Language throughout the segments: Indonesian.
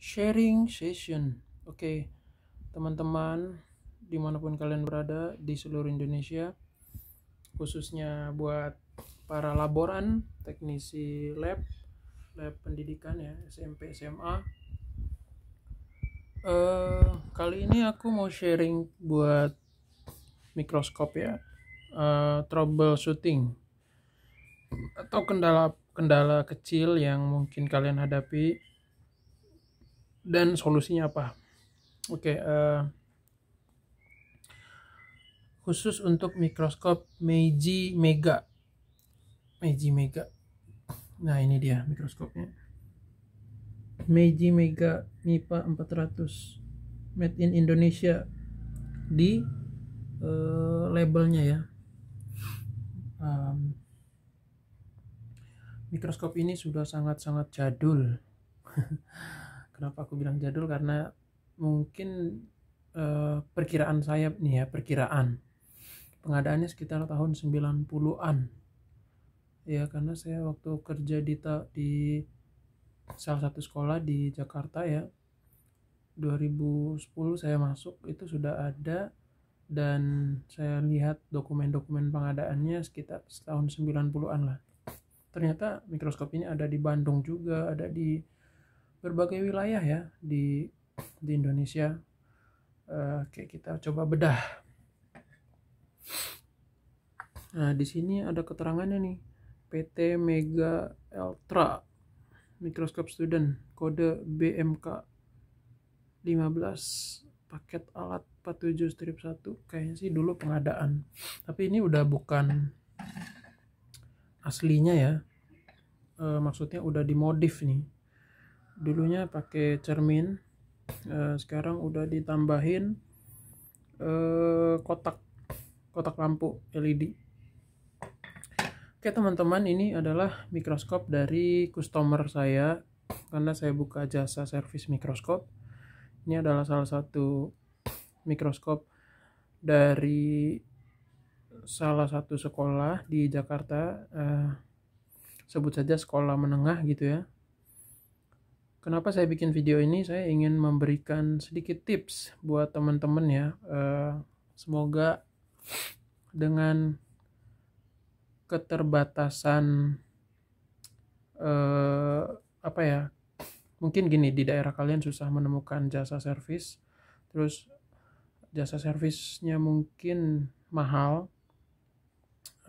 sharing session. Oke, okay. teman-teman, dimanapun kalian berada di seluruh Indonesia, khususnya buat para laboran, teknisi lab, lab pendidikan ya, SMP, SMA. Uh, eh, kali ini aku mau sharing buat mikroskop ya, uh, troubleshooting atau kendala-kendala kecil yang mungkin kalian hadapi dan solusinya apa oke okay, uh, eh, khusus untuk mikroskop Meiji Mega Meiji Mega nah ini dia mikroskopnya Meiji Mega MIPA 400 made in Indonesia di uh, labelnya ya um, mikroskop ini sudah sangat-sangat jadul kenapa aku bilang jadul karena mungkin uh, perkiraan saya nih ya perkiraan pengadaannya sekitar tahun 90-an ya karena saya waktu kerja di di salah satu sekolah di Jakarta ya 2010 saya masuk itu sudah ada dan saya lihat dokumen-dokumen pengadaannya sekitar tahun 90-an lah ternyata mikroskop ini ada di Bandung juga ada di berbagai wilayah ya di di Indonesia. oke, eh, kita coba bedah. Nah, di sini ada keterangannya nih. PT Mega Ultra Microscope Student kode BMK 15 paket alat 47 strip 1 kayaknya sih dulu pengadaan tapi ini udah bukan aslinya ya e, maksudnya udah dimodif nih dulunya pakai cermin eh, sekarang udah ditambahin eh, kotak kotak lampu LED oke teman-teman ini adalah mikroskop dari customer saya karena saya buka jasa servis mikroskop ini adalah salah satu mikroskop dari salah satu sekolah di Jakarta eh, sebut saja sekolah menengah gitu ya Kenapa saya bikin video ini? Saya ingin memberikan sedikit tips buat teman-teman ya. Eh, semoga dengan keterbatasan eh, apa ya mungkin gini di daerah kalian susah menemukan jasa servis terus jasa servisnya mungkin mahal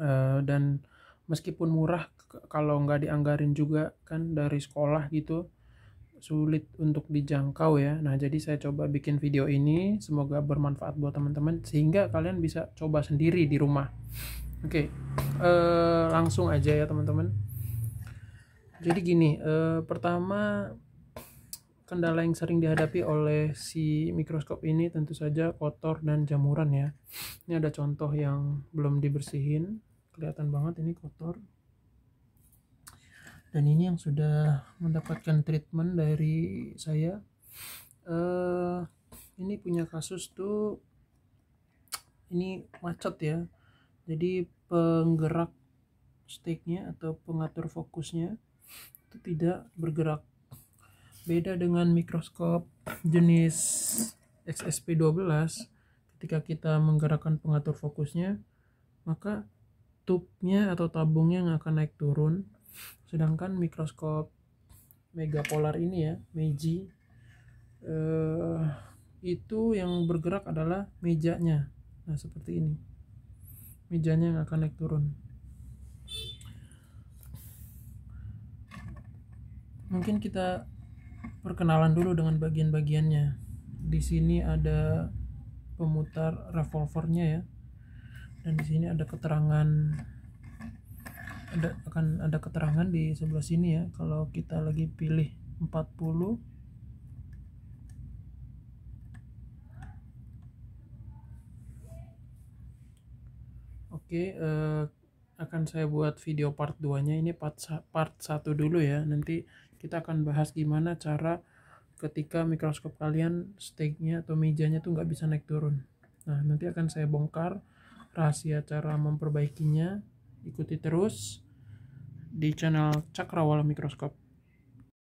eh, dan meskipun murah kalau nggak dianggarin juga kan dari sekolah gitu sulit untuk dijangkau ya. Nah, jadi saya coba bikin video ini, semoga bermanfaat buat teman-teman sehingga kalian bisa coba sendiri di rumah. Oke, okay. uh, eh, langsung aja ya teman-teman. Jadi gini, uh, pertama kendala yang sering dihadapi oleh si mikroskop ini tentu saja kotor dan jamuran ya. Ini ada contoh yang belum dibersihin, kelihatan banget ini kotor dan ini yang sudah mendapatkan treatment dari saya uh, ini punya kasus tuh ini macet ya jadi penggerak stiknya atau pengatur fokusnya itu tidak bergerak beda dengan mikroskop jenis XSP12 ketika kita menggerakkan pengatur fokusnya maka tubnya atau tabungnya yang akan naik turun sedangkan mikroskop megapolar ini ya meji eh, itu yang bergerak adalah mejanya nah seperti ini mejanya yang akan naik turun mungkin kita perkenalan dulu dengan bagian-bagiannya di sini ada pemutar revolvernya ya dan di sini ada keterangan ada akan ada keterangan di sebelah sini ya kalau kita lagi pilih 40 Oke, eh, akan saya buat video part 2-nya. Ini part part 1 dulu ya. Nanti kita akan bahas gimana cara ketika mikroskop kalian stake-nya atau mejanya tuh nggak bisa naik turun. Nah, nanti akan saya bongkar rahasia cara memperbaikinya ikuti terus di channel Cakrawala Mikroskop.